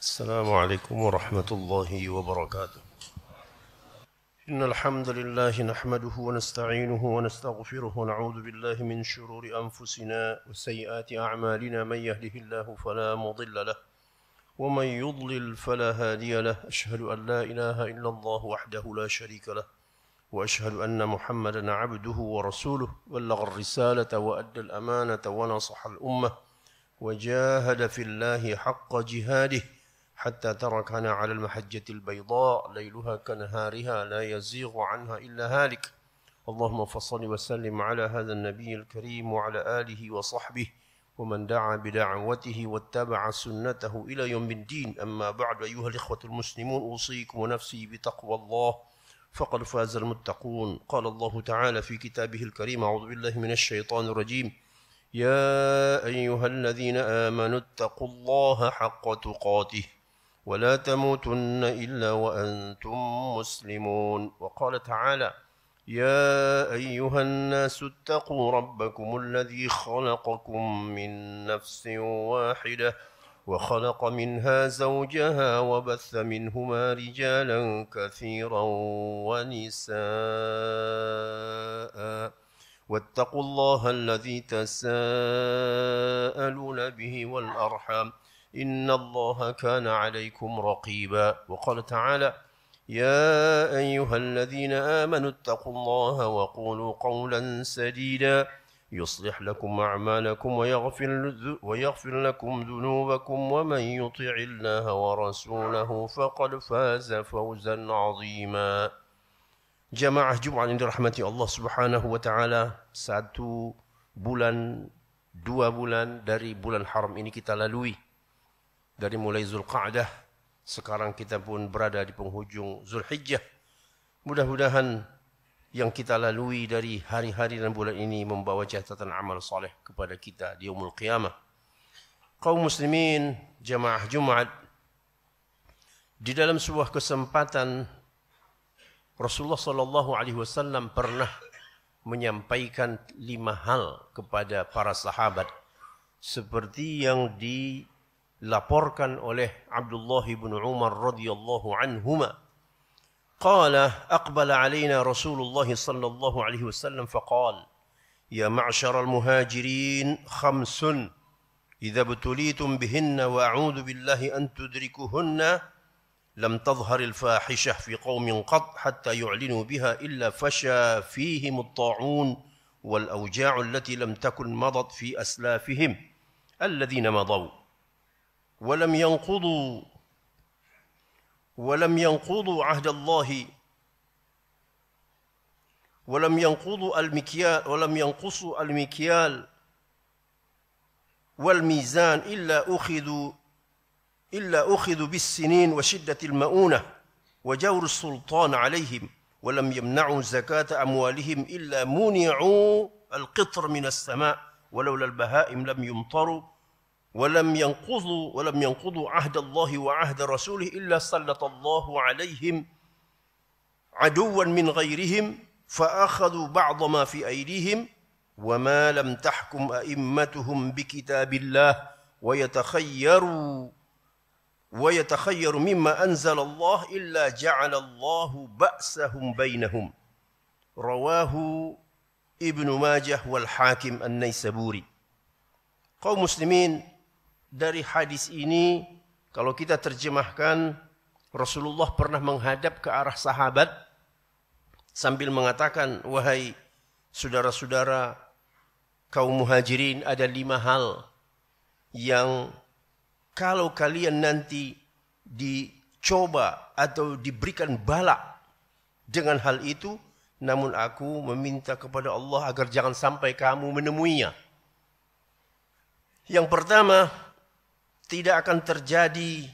السلام عليكم ورحمة الله وبركاته إن الحمد لله نحمده ونستعينه ونستغفره ونعوذ بالله من شرور أنفسنا وسيئات أعمالنا من يهده الله فلا مضل له ومن يضلل فلا هادي له أشهد أن لا إله إلا الله وحده لا شريك له وأشهد أن محمدا عبده ورسوله بلغ الرسالة وأدى الأمانة ونصح الأمة وجاهد في الله حق جهاده حتى تركنا على المحجة البيضاء ليلها كنهارها لا يزيغ عنها إلا هالك اللهم فصل وسلم على هذا النبي الكريم وعلى آله وصحبه ومن دعا بدعوته واتبع سنته إلى يوم الدين أما بعد أيها الإخوة المسلمون أوصيكم ونفسي بتقوى الله فقد فاز المتقون قال الله تعالى في كتابه الكريم أعوذ بالله من الشيطان الرجيم يا أيها الذين آمنوا اتقوا الله حق تقاته ولا تموتن إلا وأنتم مسلمون وقال تعالى يا أيها الناس اتقوا ربكم الذي خلقكم من نفس واحدة وخلق منها زوجها وبث منهما رجالا كثيرا ونساء واتقوا الله الذي تساءلون به والأرحام إن الله كان عليكم رقيبا وقال تعالى يا أيها الذين آمنوا اتقوا الله وقولوا قولا سديدا يصلح لكم أعمالكم ويغفر, ويغفر لكم ذنوبكم ومن يطع الله ورسوله فقد فاز فوزا عظيما جماعة جمعة عند رحمة الله سبحانه وتعالى taala, satu دوا dua داري dari bulan haram ini kita lalui. dari mulai Zulqa'dah sekarang kita pun berada di penghujung Zulhijjah mudah-mudahan yang kita lalui dari hari-hari dan bulan ini membawa catatan amal saleh kepada kita di umul qiyamah kaum muslimin jemaah Jumat di dalam sebuah kesempatan Rasulullah sallallahu alaihi wasallam pernah menyampaikan lima hal kepada para sahabat seperti yang di عبد الله بن عمر رضي الله عنهما قال أقبل علينا رسول الله صلى الله عليه وسلم فقال يا معشر المهاجرين خمس إذا ابتليتم بهن وأعوذ بالله أن تدركهن لم تظهر الفاحشة في قوم قط حتى يعلنوا بها إلا فشى فيهم الطاعون والأوجاع التي لم تكن مضت في أسلافهم الذين مضوا ولم ينقضوا ولم ينقضوا عهد الله ولم ينقضوا المكيال ولم ينقصوا المكيال والميزان إلا أخذوا إلا أخذوا بالسنين وشدة المؤونة وجور السلطان عليهم ولم يمنعوا زكاة أموالهم إلا منعوا القطر من السماء ولولا البهائم لم يمطروا ولم ينقضوا ولم ينقضوا عهد الله وعهد رسوله إلا سلط الله عليهم عدوا من غيرهم فأخذوا بعض ما في أيديهم وما لم تحكم أئمتهم بكتاب الله ويتخيروا ويتخير مما أنزل الله إلا جعل الله بأسهم بينهم رواه ابن ماجه والحاكم النيسابوري قوم مسلمين dari hadis ini kalau kita terjemahkan Rasulullah pernah menghadap ke arah sahabat sambil mengatakan wahai saudara-saudara kaum muhajirin ada lima hal yang kalau kalian nanti dicoba atau diberikan balak dengan hal itu namun aku meminta kepada Allah agar jangan sampai kamu menemuinya. Yang pertama, tidak akan terjadi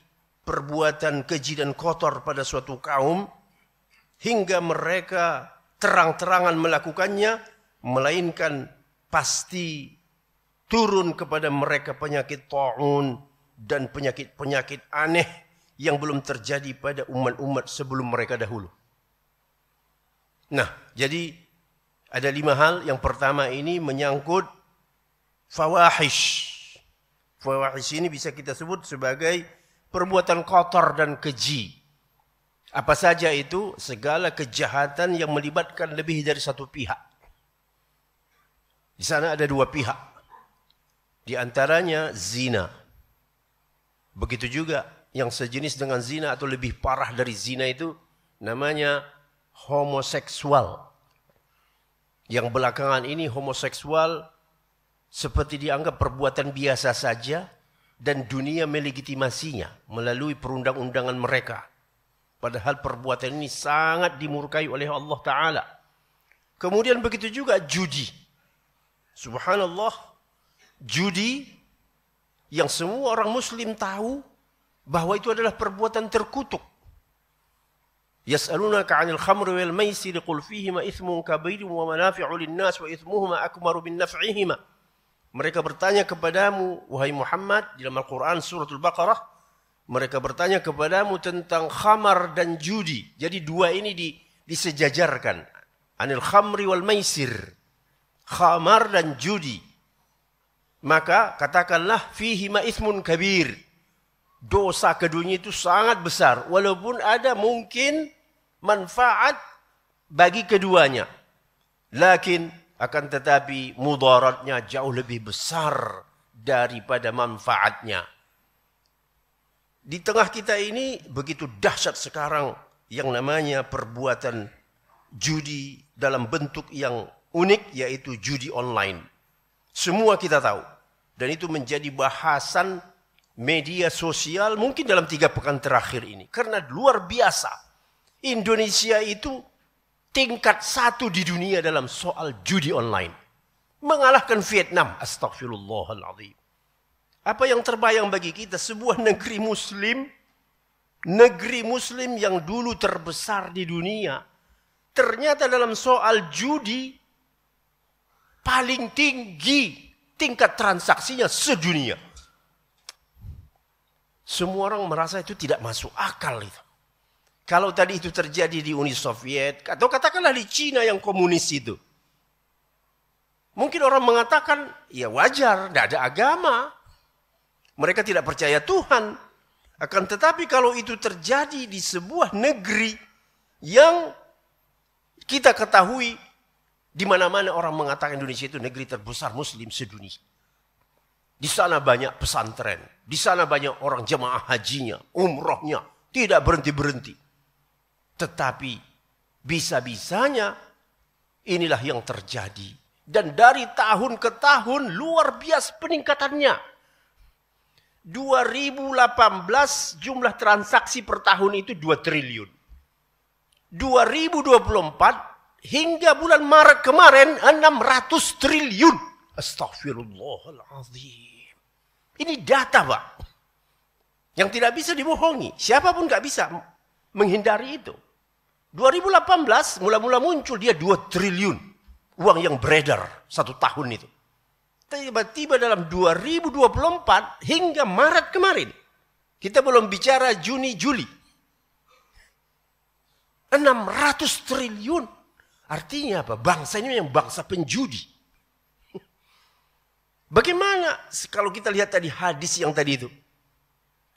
perbuatan keji dan kotor pada suatu kaum hingga mereka terang-terangan melakukannya melainkan pasti turun kepada mereka penyakit taun dan penyakit-penyakit aneh yang belum terjadi pada umat-umat sebelum mereka dahulu. Nah, jadi ada lima hal. Yang pertama ini menyangkut fawahish. Fawahis ini bisa kita sebut sebagai perbuatan kotor dan keji. Apa saja itu? Segala kejahatan yang melibatkan lebih dari satu pihak. Di sana ada dua pihak. Di antaranya zina. Begitu juga yang sejenis dengan zina atau lebih parah dari zina itu namanya homoseksual. Yang belakangan ini homoseksual seperti dianggap perbuatan biasa saja dan dunia melegitimasinya melalui perundang-undangan mereka. Padahal perbuatan ini sangat dimurkai oleh Allah Ta'ala. Kemudian begitu juga judi. Subhanallah, judi yang semua orang muslim tahu bahwa itu adalah perbuatan terkutuk. Yas'alunaka 'anil khamri wal maisir qul fihi ithmun kabirun wa manafi'u lin-nas wa ithmuhuma akmaru min naf'ihima. Mereka bertanya kepadamu, wahai Muhammad, dalam Al-Quran suratul Baqarah, mereka bertanya kepadamu tentang khamar dan judi. Jadi dua ini di, disejajarkan. Anil khamri wal maisir. Khamar dan judi. Maka katakanlah fihi ma ismun kabir. Dosa keduanya itu sangat besar. Walaupun ada mungkin manfaat bagi keduanya. Lakin akan tetapi mudaratnya jauh lebih besar daripada manfaatnya. Di tengah kita ini begitu dahsyat sekarang yang namanya perbuatan judi dalam bentuk yang unik yaitu judi online. Semua kita tahu. Dan itu menjadi bahasan media sosial mungkin dalam tiga pekan terakhir ini. Karena luar biasa. Indonesia itu tingkat satu di dunia dalam soal judi online. Mengalahkan Vietnam. Astagfirullahaladzim. Apa yang terbayang bagi kita? Sebuah negeri muslim. Negeri muslim yang dulu terbesar di dunia. Ternyata dalam soal judi. Paling tinggi tingkat transaksinya sedunia. Semua orang merasa itu tidak masuk akal itu. Kalau tadi itu terjadi di Uni Soviet atau katakanlah di Cina yang komunis itu. Mungkin orang mengatakan, ya wajar, tidak ada agama. Mereka tidak percaya Tuhan. Akan tetapi kalau itu terjadi di sebuah negeri yang kita ketahui di mana-mana orang mengatakan Indonesia itu negeri terbesar muslim sedunia. Di sana banyak pesantren, di sana banyak orang jemaah hajinya, umrohnya, tidak berhenti-berhenti. Tetapi bisa-bisanya inilah yang terjadi. Dan dari tahun ke tahun luar biasa peningkatannya. 2018 jumlah transaksi per tahun itu 2 triliun. 2024 hingga bulan Maret kemarin 600 triliun. Astagfirullahaladzim. Ini data Pak. Yang tidak bisa dibohongi. Siapapun nggak bisa menghindari itu. 2018 mula-mula muncul dia 2 triliun uang yang beredar satu tahun itu. Tiba-tiba dalam 2024 hingga Maret kemarin. Kita belum bicara Juni, Juli. 600 triliun. Artinya apa? bangsa ini yang bangsa penjudi. Bagaimana kalau kita lihat tadi hadis yang tadi itu?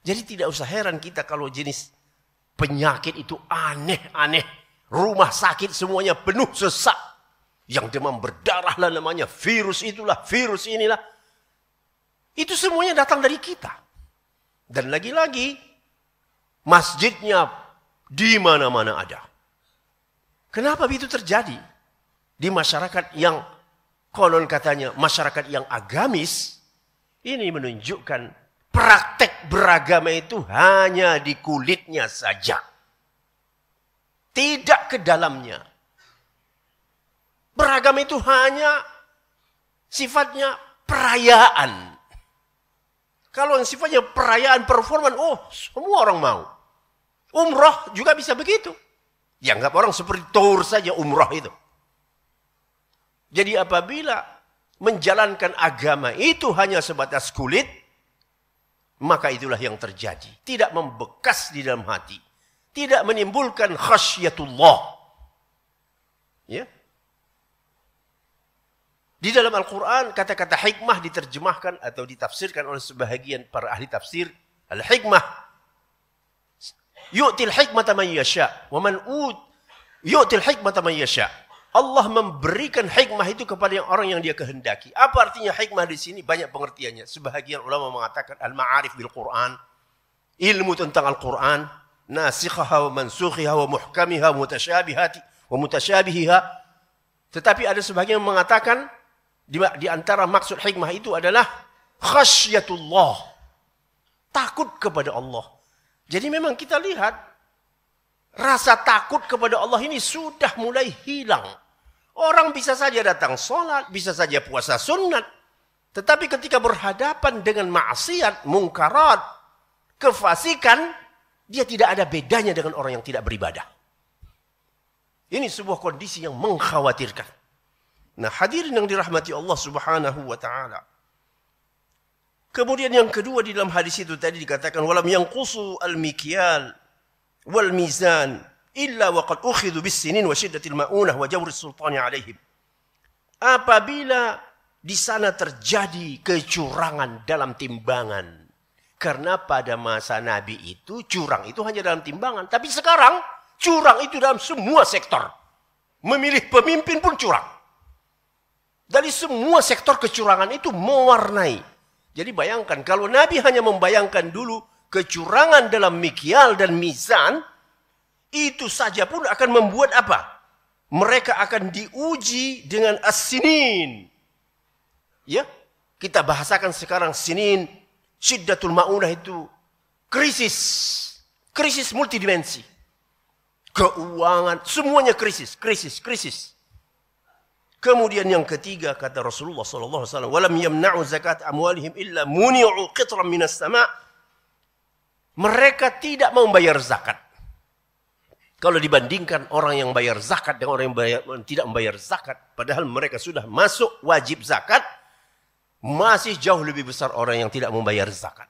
Jadi tidak usah heran kita kalau jenis Penyakit itu aneh-aneh. Rumah sakit semuanya penuh sesak. Yang demam berdarah lah namanya. Virus itulah, virus inilah. Itu semuanya datang dari kita. Dan lagi-lagi, masjidnya di mana-mana ada. Kenapa itu terjadi? Di masyarakat yang konon katanya masyarakat yang agamis, ini menunjukkan praktek beragama itu hanya di kulitnya saja. Tidak ke dalamnya. Beragama itu hanya sifatnya perayaan. Kalau yang sifatnya perayaan performan, oh semua orang mau. Umroh juga bisa begitu. Dianggap ya, orang seperti tour saja umroh itu. Jadi apabila menjalankan agama itu hanya sebatas kulit, maka itulah yang terjadi. Tidak membekas di dalam hati. Tidak menimbulkan khasyatullah. Ya. Di dalam Al-Quran, kata-kata hikmah diterjemahkan atau ditafsirkan oleh sebahagian para ahli tafsir. Al-hikmah. Yu'til hikmah man yasha. Wa man ut. Yu'til hikmah man yasha. Allah memberikan hikmah itu kepada yang orang yang dia kehendaki. Apa artinya hikmah di sini? Banyak pengertiannya. Sebahagian ulama mengatakan al-ma'arif bil Quran, ilmu tentang Al-Quran, nasikhaha wa mansukhiha wa muhkamiha wa mutasyabihati wa mutasyabihiha. Tetapi ada sebahagian yang mengatakan di, di antara maksud hikmah itu adalah khasyatullah. Takut kepada Allah. Jadi memang kita lihat rasa takut kepada Allah ini sudah mulai hilang. Orang bisa saja datang sholat, bisa saja puasa sunat. Tetapi ketika berhadapan dengan maksiat, mungkarat, kefasikan, dia tidak ada bedanya dengan orang yang tidak beribadah. Ini sebuah kondisi yang mengkhawatirkan. Nah hadirin yang dirahmati Allah subhanahu wa ta'ala. Kemudian yang kedua di dalam hadis itu tadi dikatakan walam yang kusu al mikyal wal mizan illa wa qad ukhidhu bis sinin wa shiddatil ma'unah wa jawri sultani alaihim. Apabila di sana terjadi kecurangan dalam timbangan. Karena pada masa Nabi itu curang itu hanya dalam timbangan. Tapi sekarang curang itu dalam semua sektor. Memilih pemimpin pun curang. Dari semua sektor kecurangan itu mewarnai. Jadi bayangkan kalau Nabi hanya membayangkan dulu kecurangan dalam mikial dan mizan, itu saja pun akan membuat apa? Mereka akan diuji dengan asinin. Ya, kita bahasakan sekarang sinin syiddatul maunah itu krisis, krisis multidimensi. Keuangan, semuanya krisis, krisis, krisis. Kemudian yang ketiga kata Rasulullah sallallahu alaihi wasallam, "Walam yamna'u zakat amwalihim illa muni'u qitran minas sama'." Mereka tidak mau bayar zakat. Kalau dibandingkan orang yang bayar zakat dengan orang yang bayar, tidak membayar zakat, padahal mereka sudah masuk wajib zakat, masih jauh lebih besar orang yang tidak membayar zakat.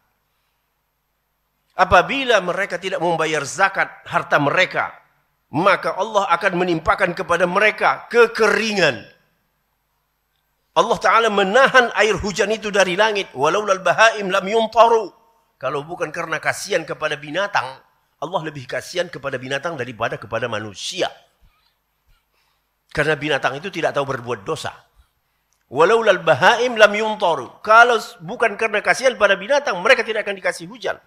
Apabila mereka tidak membayar zakat harta mereka, maka Allah akan menimpakan kepada mereka kekeringan. Allah Ta'ala menahan air hujan itu dari langit. Walaulal bahaim lam yumtaru. Kalau bukan karena kasihan kepada binatang, Allah lebih kasihan kepada binatang daripada kepada manusia. Karena binatang itu tidak tahu berbuat dosa. Walau lal bahaim lam yuntaru. Kalau bukan karena kasihan pada binatang, mereka tidak akan dikasih hujan.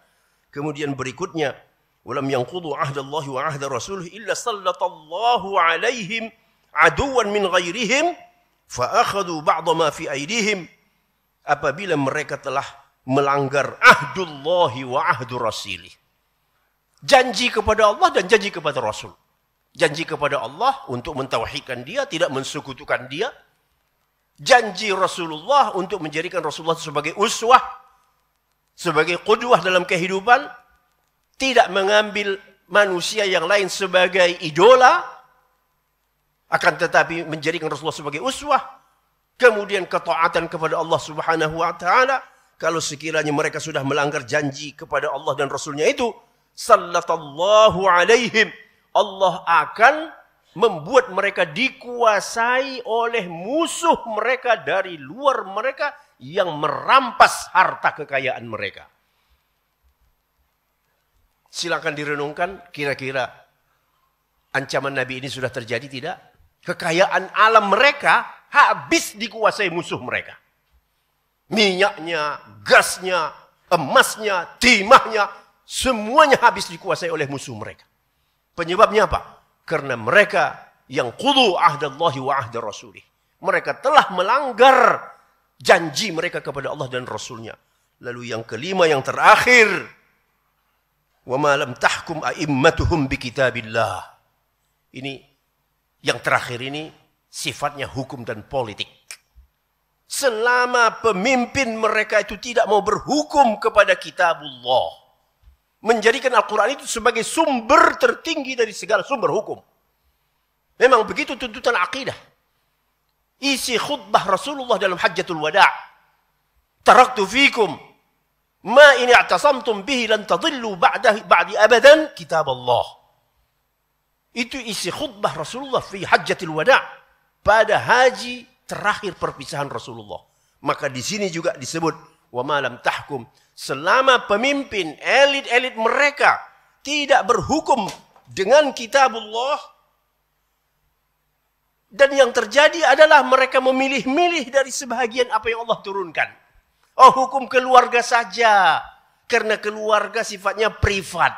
Kemudian berikutnya, walam yanqudu ahdallahi wa ahda rasuluh illa sallatallahu alaihim aduwan min ghairihim fa'akhadu ba'da fi aidihim. Apabila mereka telah melanggar ahdullahi wa ahdu Janji kepada Allah dan janji kepada Rasul. Janji kepada Allah untuk mentauhidkan dia, tidak mensukutukan dia. Janji Rasulullah untuk menjadikan Rasulullah sebagai uswah, sebagai qudwah dalam kehidupan, tidak mengambil manusia yang lain sebagai idola, akan tetapi menjadikan Rasulullah sebagai uswah, kemudian ketaatan kepada Allah Subhanahu wa taala, kalau sekiranya mereka sudah melanggar janji kepada Allah dan Rasulnya itu, sallallahu alaihim. Allah akan membuat mereka dikuasai oleh musuh mereka dari luar mereka yang merampas harta kekayaan mereka. Silakan direnungkan kira-kira ancaman Nabi ini sudah terjadi tidak? Kekayaan alam mereka habis dikuasai musuh mereka. Minyaknya, gasnya, emasnya, timahnya, semuanya habis dikuasai oleh musuh mereka. Penyebabnya apa? Karena mereka yang kudu ahdallahi wa ahda rasulih. Mereka telah melanggar janji mereka kepada Allah dan Rasulnya. Lalu yang kelima, yang terakhir. وَمَا لَمْ تَحْكُمْ أَئِمَّتُهُمْ بِكِتَابِ Ini, yang terakhir ini sifatnya hukum dan politik. Selama pemimpin mereka itu tidak mau berhukum kepada kitabullah menjadikan Al-Quran itu sebagai sumber tertinggi dari segala sumber hukum. Memang begitu tuntutan akidah. Isi khutbah Rasulullah dalam hajjatul wada' Taraktu fikum ma in i'tasamtum bihi lan tadillu ba'da ba'di abadan kitab Allah. Itu isi khutbah Rasulullah fi hajjatul wada' pada haji terakhir perpisahan Rasulullah. Maka di sini juga disebut wa ma lam tahkum Selama pemimpin elit-elit mereka tidak berhukum dengan kitabullah dan yang terjadi adalah mereka memilih-milih dari sebahagian apa yang Allah turunkan. Oh, hukum keluarga saja. Karena keluarga sifatnya privat.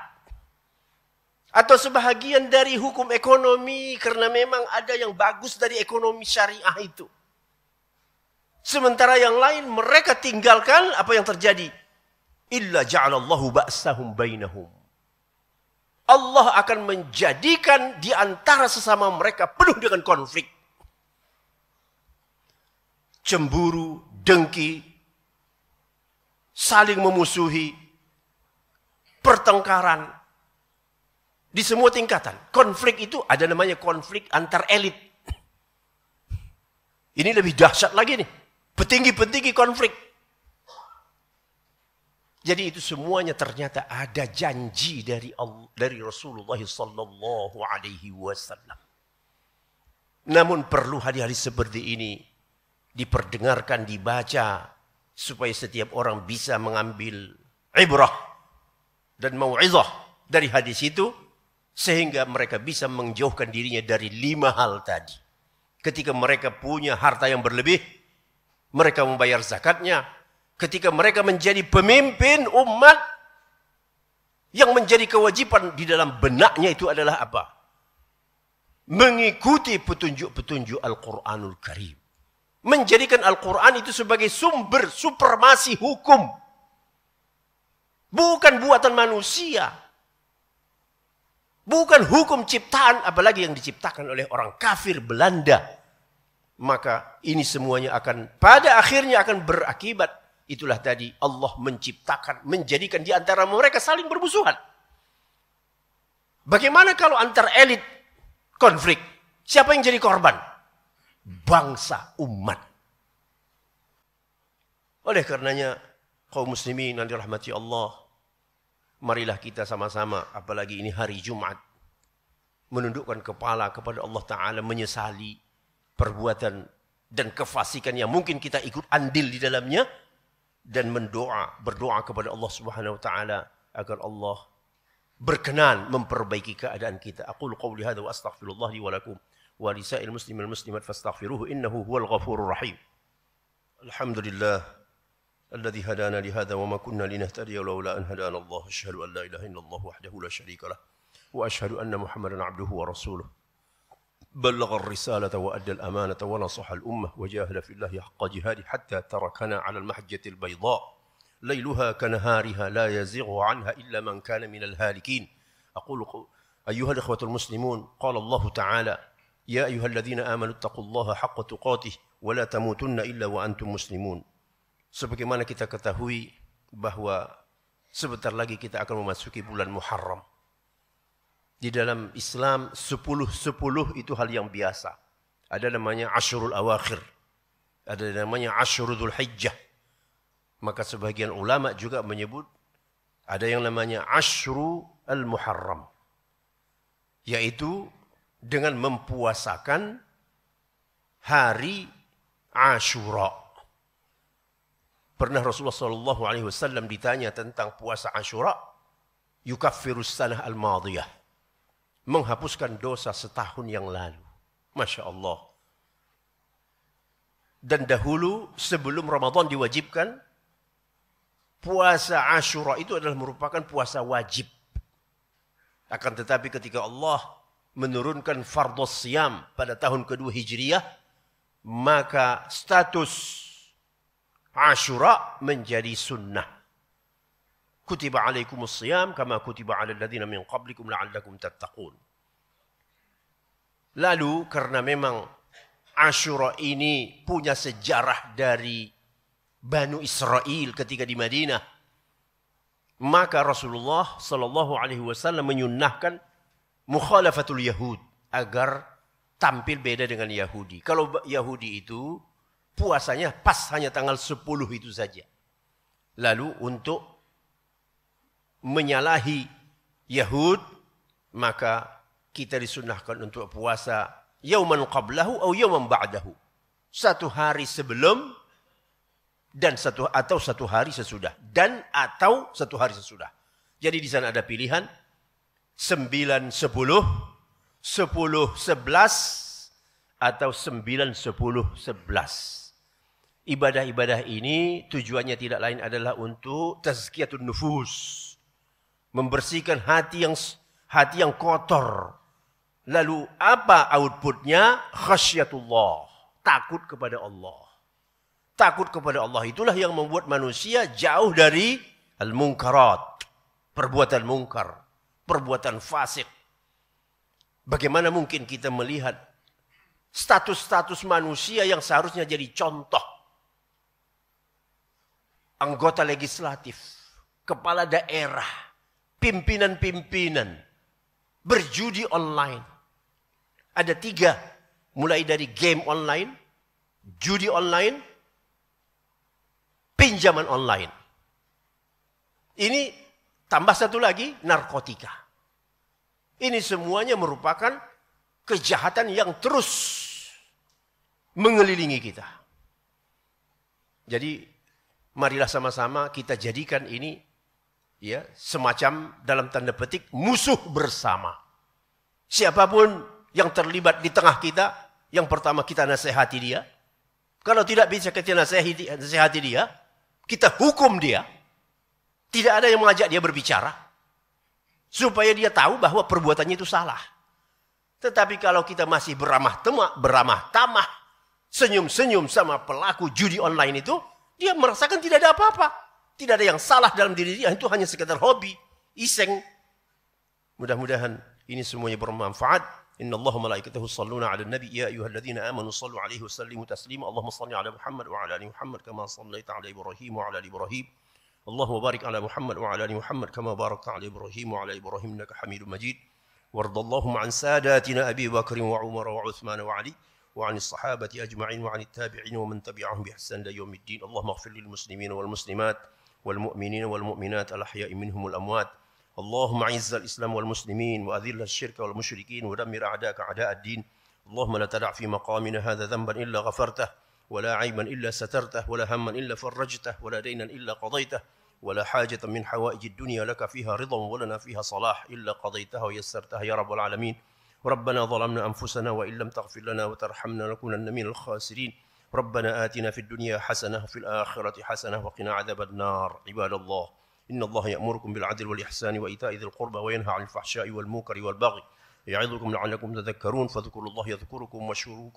Atau sebahagian dari hukum ekonomi karena memang ada yang bagus dari ekonomi syariah itu. Sementara yang lain mereka tinggalkan apa yang terjadi illa ja'alallahu ba'sahum bainahum. Allah akan menjadikan di antara sesama mereka penuh dengan konflik. Cemburu, dengki, saling memusuhi, pertengkaran di semua tingkatan. Konflik itu ada namanya konflik antar elit. Ini lebih dahsyat lagi nih. Petinggi-petinggi konflik. Jadi itu semuanya ternyata ada janji dari Allah, dari Rasulullah sallallahu alaihi wasallam. Namun perlu hari-hari seperti ini diperdengarkan, dibaca supaya setiap orang bisa mengambil ibrah dan mauizah dari hadis itu sehingga mereka bisa menjauhkan dirinya dari lima hal tadi. Ketika mereka punya harta yang berlebih, mereka membayar zakatnya, ketika mereka menjadi pemimpin umat yang menjadi kewajiban di dalam benaknya itu adalah apa? Mengikuti petunjuk-petunjuk Al-Quranul Karim. Menjadikan Al-Quran itu sebagai sumber supremasi hukum. Bukan buatan manusia. Bukan hukum ciptaan, apalagi yang diciptakan oleh orang kafir Belanda. Maka ini semuanya akan, pada akhirnya akan berakibat Itulah tadi Allah menciptakan, menjadikan di antara mereka saling bermusuhan. Bagaimana kalau antar elit konflik? Siapa yang jadi korban? Bangsa, umat. Oleh karenanya, kaum muslimin nanti rahmati Allah, marilah kita sama-sama, apalagi ini hari Jumat, menundukkan kepala kepada Allah Ta'ala, menyesali perbuatan dan kefasikan yang mungkin kita ikut andil di dalamnya, dan mendoa berdoa kepada Allah Subhanahu wa taala agar Allah berkenan memperbaiki keadaan kita. Aku qawli hadza wa astaghfirullah li wa lakum wa li sa'il muslimin muslimat fastaghfiruhu innahu huwal ghafurur rahim. Alhamdulillah الذي هدانا لهذا وما كنا لنهتدي لولا ان Allah الله اشهد ان لا اله الا الله وحده لا شريك له واشهد ان محمدا عبده ورسوله بلغ الرسالة وأدى الأمانة ونصح الأمة وجاهد في الله حق جهاده حتى تركنا على المحجة البيضاء ليلها كنهارها لا يزيغ عنها إلا من كان من الهالكين أقول أيها الإخوة المسلمون قال الله تعالى يا أيها الذين آمنوا اتقوا الله حق تقاته ولا تموتن إلا وأنتم مسلمون sebagaimana kita ketahui bahwa sebentar lagi kita akan memasuki bulan Muharram Di dalam Islam sepuluh sepuluh itu hal yang biasa. Ada namanya Ashurul Awakhir. Ada namanya Ashurul Dhul Hijjah. Maka sebagian ulama juga menyebut ada yang namanya Ashru Al-Muharram. Yaitu dengan mempuasakan hari Ashura. Pernah Rasulullah saw ditanya tentang puasa Ashura, yukaffirus sanah al-madiyah menghapuskan dosa setahun yang lalu. Masya Allah. Dan dahulu sebelum Ramadan diwajibkan, puasa Ashura itu adalah merupakan puasa wajib. Akan tetapi ketika Allah menurunkan fardhus siam pada tahun kedua Hijriyah, maka status Ashura menjadi sunnah kutiba alaikumus siyam kama kutiba ala alladhina min qablikum la'allakum tattaqun. Lalu karena memang Ashura ini punya sejarah dari Banu Israel ketika di Madinah. Maka Rasulullah Sallallahu Alaihi Wasallam menyunnahkan mukhalafatul Yahud agar tampil beda dengan Yahudi. Kalau Yahudi itu puasanya pas hanya tanggal 10 itu saja. Lalu untuk menyalahi Yahud, maka kita disunahkan untuk puasa yauman qablahu atau yauman ba'dahu. Satu hari sebelum dan satu atau satu hari sesudah dan atau satu hari sesudah. Jadi di sana ada pilihan 9 10 10 11 atau 9 10 11. Ibadah-ibadah ini tujuannya tidak lain adalah untuk tazkiyatun nufus membersihkan hati yang hati yang kotor. Lalu apa outputnya? Khasyatullah, takut kepada Allah. Takut kepada Allah itulah yang membuat manusia jauh dari al-munkarat, perbuatan mungkar, perbuatan fasik. Bagaimana mungkin kita melihat status-status manusia yang seharusnya jadi contoh? Anggota legislatif, kepala daerah, pimpinan-pimpinan berjudi online. Ada tiga, mulai dari game online, judi online, pinjaman online. Ini tambah satu lagi, narkotika. Ini semuanya merupakan kejahatan yang terus mengelilingi kita. Jadi marilah sama-sama kita jadikan ini ya semacam dalam tanda petik musuh bersama. Siapapun yang terlibat di tengah kita, yang pertama kita nasihati dia. Kalau tidak bisa kita nasihati, dia, kita hukum dia. Tidak ada yang mengajak dia berbicara. Supaya dia tahu bahwa perbuatannya itu salah. Tetapi kalau kita masih beramah temak, beramah tamah, senyum-senyum sama pelaku judi online itu, dia merasakan tidak ada apa-apa. Tidak ada yang salah dalam diri dia, itu hanya sekedar hobi, iseng. Mudah-mudahan ini semuanya bermanfaat. إن الله ملائكته يصلون على النبي يا أيها الذين آمنوا صلوا عليه وسلموا تسليما اللهم صل على محمد وعلى آل محمد كما صليت على إبراهيم وعلى آل إبراهيم اللهم بارك على محمد وعلى Muhammad محمد كما باركت على إبراهيم وعلى إبراهيم إنك حميد Majid. وارض اللهم عن ساداتنا أبي بكر وعمر وعثمان وعلي وعن الصحابة أجمعين وعن التابعين ومن تبعهم بإحسان إلى يوم الدين اللهم اغفر للمسلمين والمسلمات والمؤمنين والمؤمنات الأحياء منهم والأموات اللهم عز الإسلام والمسلمين وأذل الشرك والمشركين ودمر أعداءك أعداء الدين اللهم لا تدع في مقامنا هذا ذنبا إلا غفرته ولا عيبا إلا سترته ولا هما إلا فرجته ولا دينا إلا قضيته ولا حاجة من حوائج الدنيا لك فيها رضا ولنا فيها صلاح إلا قضيتها ويسرتها يا رب العالمين ربنا ظلمنا أنفسنا وإن لم تغفر لنا وترحمنا لنكونن من الخاسرين ربنا آتنا في الدنيا حسنة وفي الآخرة حسنة وقنا عذاب النار عباد الله إن الله يأمركم بالعدل والإحسان وإيتاء ذي القربى وينهى عن الفحشاء والمنكر والبغي يعظكم لعلكم تذكرون فاذكروا الله يذكركم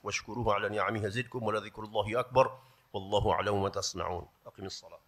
واشكروه على نعمه يزدكم ولذكر الله أكبر والله أعلم ما تصنعون أقم الصلاة